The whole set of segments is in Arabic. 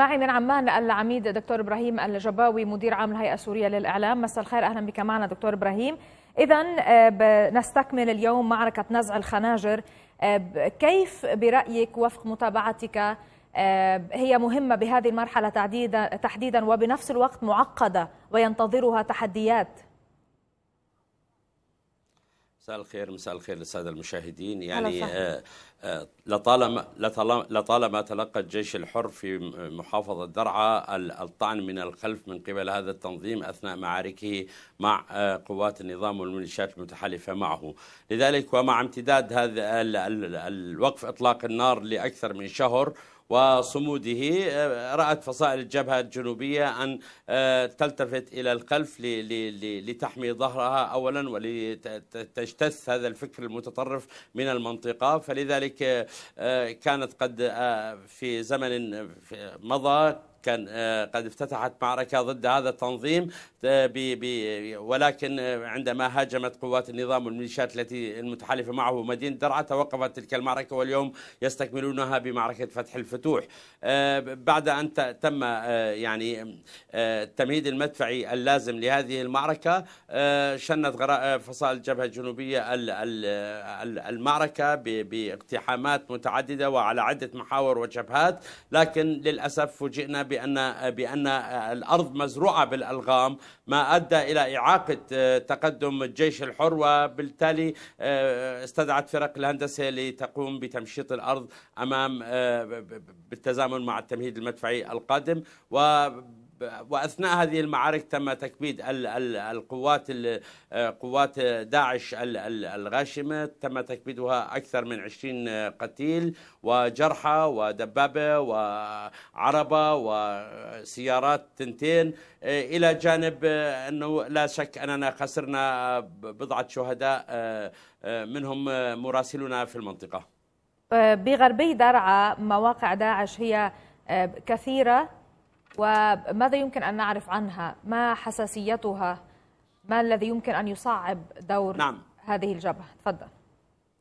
معي من عمان العميد دكتور ابراهيم الجباوي مدير عام الهيئه السوريه للاعلام مساء الخير اهلا بك معنا دكتور ابراهيم اذا آه، نستكمل اليوم معركه نزع الخناجر آه، كيف برايك وفق متابعتك آه، هي مهمه بهذه المرحله تحديدا وبنفس الوقت معقده وينتظرها تحديات مساء الخير مساء الخير للسادة المشاهدين يعني آه، آه، لطالما لطالما تلقى الجيش الحر في محافظة درعا الطعن من الخلف من قبل هذا التنظيم أثناء معاركه مع آه، قوات النظام والميليشيات المتحالفة معه لذلك ومع امتداد هذا الوقف إطلاق النار لأكثر من شهر وصموده آه، رأت فصائل الجبهة الجنوبية أن آه، تلتفت إلى الخلف لتحمي ظهرها أولا ولتجتث هذا الفكر المتطرف من المنطقة فلذلك آه، كانت قد في زمن مضى كان آه، قد افتتحت معركة ضد هذا التنظيم آه، ولكن آه، عندما هاجمت قوات النظام والميليشيات التي المتحالفة معه مدينة درعا توقفت تلك المعركة واليوم يستكملونها بمعركة فتح الفتوح بعد أن تم يعني التمهيد المدفعي اللازم لهذه المعركة شنت فصائل الجبهة الجنوبية المعركة باقتحامات متعددة وعلى عدة محاور وجبهات لكن للأسف فوجئنا بأن بأن الأرض مزروعة بالألغام ما أدى إلى إعاقة آه، تقدم الجيش الحر وبالتالي آه، استدعت فرق الهندسة لتقوم بتمشيط الأرض أمام آه، بالتزامن مع التمهيد المدفعي القادم و واثناء هذه المعارك تم تكبيد القوات قوات داعش الغاشمه تم تكبيدها اكثر من 20 قتيل وجرحى ودبابه وعربه وسيارات تنتين الى جانب انه لا شك اننا خسرنا بضعه شهداء منهم مراسلنا في المنطقه بغربي درعا مواقع داعش هي آه، كثيره وماذا يمكن أن نعرف عنها ما حساسيتها ما الذي يمكن أن يصعب دور نعم. هذه الجبهة تفضل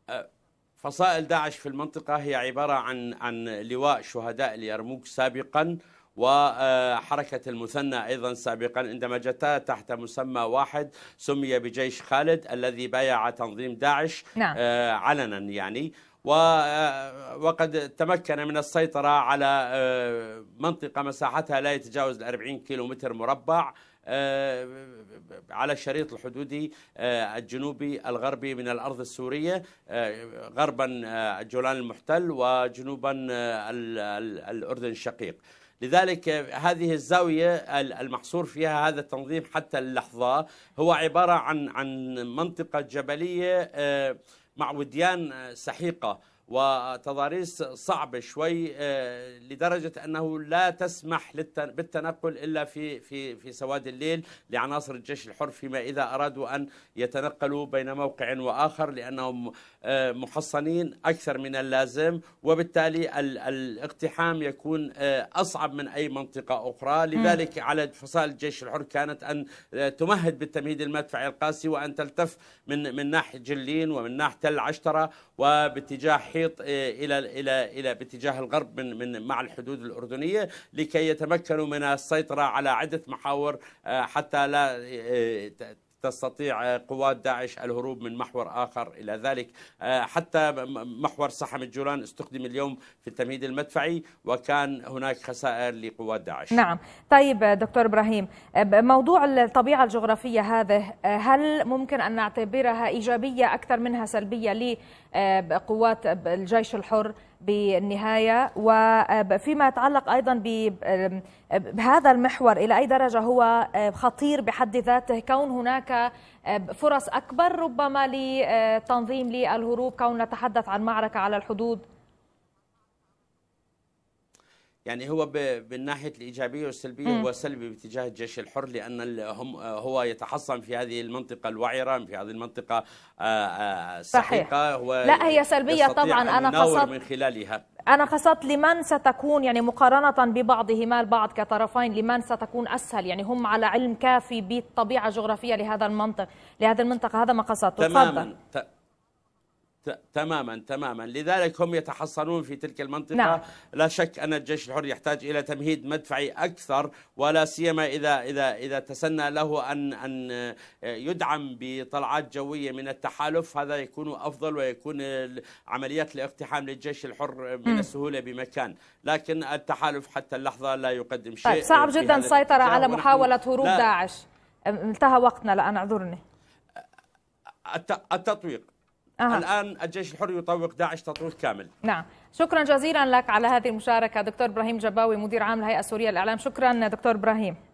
أه، فصائل داعش في المنطقة هي عبارة عن عن لواء شهداء اليرموك سابقا وحركة أه، المثنى أيضا سابقا عندما جتا تحت مسمى واحد سمي بجيش خالد الذي بايع تنظيم داعش نعم. أه، علنا يعني آه، وقد تمكن من السيطرة على آه، منطقة مساحتها لا يتجاوز الأربعين كيلو متر مربع آه، على الشريط الحدودي الجنوبي الغربي من الأرض السورية غربا الجولان المحتل وجنوبا الأردن الشقيق لذلك هذه الزاوية المحصور فيها هذا التنظيم حتى اللحظة هو عبارة عن عن منطقة جبلية مع وديان آه، سحيقة وتضاريس صعبة شوي آه، لدرجة أنه لا تسمح بالتنقل إلا في في في سواد الليل لعناصر الجيش الحر فيما إذا أرادوا أن يتنقلوا بين موقع وآخر لأنهم آه، محصنين أكثر من اللازم وبالتالي الاقتحام يكون آه، أصعب من أي منطقة أخرى لذلك على فصائل الجيش الحر كانت أن تمهد بالتمهيد المدفعي القاسي وأن تلتف من من ناحية جلين ومن ناحية العشترة وباتجاه المحيط آه، الى الى الى باتجاه الغرب من من مع الحدود الاردنيه لكي يتمكنوا من السيطره على عده محاور آه، حتى لا آه، تستطيع قوات داعش الهروب من محور آخر إلى ذلك آه، حتى محور سحم الجولان استخدم اليوم في التمهيد المدفعي وكان هناك خسائر لقوات داعش نعم طيب دكتور إبراهيم آه، موضوع الطبيعة الجغرافية هذه آه، هل ممكن أن نعتبرها إيجابية أكثر منها سلبية لقوات الجيش الحر بالنهاية وفيما يتعلق أيضا بهذا المحور إلى أي درجة هو خطير بحد ذاته كون هناك فرص أكبر ربما لتنظيم للهروب كون نتحدث عن معركة على الحدود يعني هو بالناحيه الايجابيه والسلبيه هو سلبي باتجاه الجيش الحر لان هم هو يتحصن في هذه المنطقه الوعره في هذه المنطقه آه، آه، السحيقه هو لا هي سلبيه طبعا انا قصدت من خلالها انا قصدت لمن ستكون يعني مقارنه ببعضهما البعض كطرفين لمن ستكون اسهل يعني هم على علم كافي بالطبيعه الجغرافيه لهذا المنطق لهذا المنطقه هذا ما قصدته تفضل. تماما تماما لذلك هم يتحصنون في تلك المنطقة نعم. لا شك أن الجيش الحر يحتاج إلى تمهيد مدفعي أكثر ولا سيما إذا إذا إذا تسنى له أن أن يدعم بطلعات جوية من التحالف هذا يكون أفضل ويكون عمليات الاقتحام للجيش الحر من السهولة بمكان لكن التحالف حتى اللحظة لا يقدم شيء طيب صعب جدا السيطرة على محاولة هروب داعش انتهى وقتنا الآن اعذرني التطويق أه. الآن الجيش الحر يطوق داعش تطويق كامل نعم شكرا جزيلا لك على هذه المشاركة دكتور إبراهيم جباوي مدير عام الهيئة السورية للإعلام شكرا دكتور إبراهيم